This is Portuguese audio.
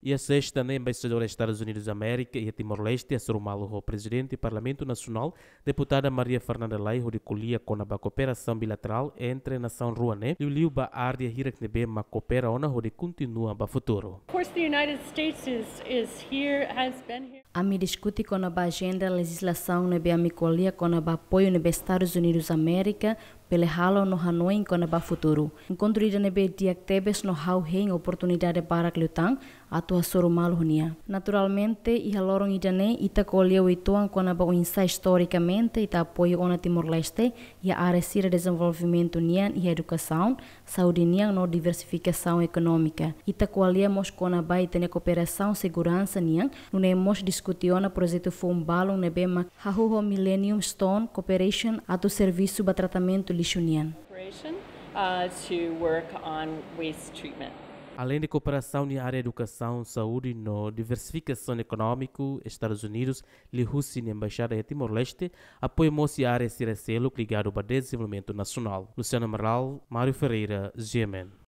E a sexta a embaixadora dos Estados Unidos da América e a Timor-Leste, a Sorumaluho, presidente do Parlamento Nacional, deputada Maria Fernanda Laiho colia com a cooperação bilateral entre a nação ruané e o Liu Baardi a Hiraknebe, ma coopera ona onde continua para o futuro. A me discute com a agenda legislação nebe a com o apoio dos Estados Unidos da América pele halo no Hanoi em o futuro. Encontro ida nebe diak no hau hein oportunidade para clutang at tua soro malunia. Naturalmente, ia lorong idane ita colheu ituan quando ba insa historicamente ita apoio ona Timor-Leste ia aresira desenvolvimento nian e educação, saúde nian no diversificação económica, Ita colhemos mos quando ba itane cooperação segurança nian, no discutiu na projeto fombalon nebema hahuho Millennium Stone Cooperation ato serviço ba tratamento lixo nian. Uh, to work on waste treatment. Além de cooperação na área educação, saúde e no diversificação econômico, Estados Unidos lhe Hussi na Embaixada de Timor-Leste apoia-se a área Ciracelo é ligado ao desenvolvimento nacional. Luciano Amaral, Mário Ferreira, Gemen.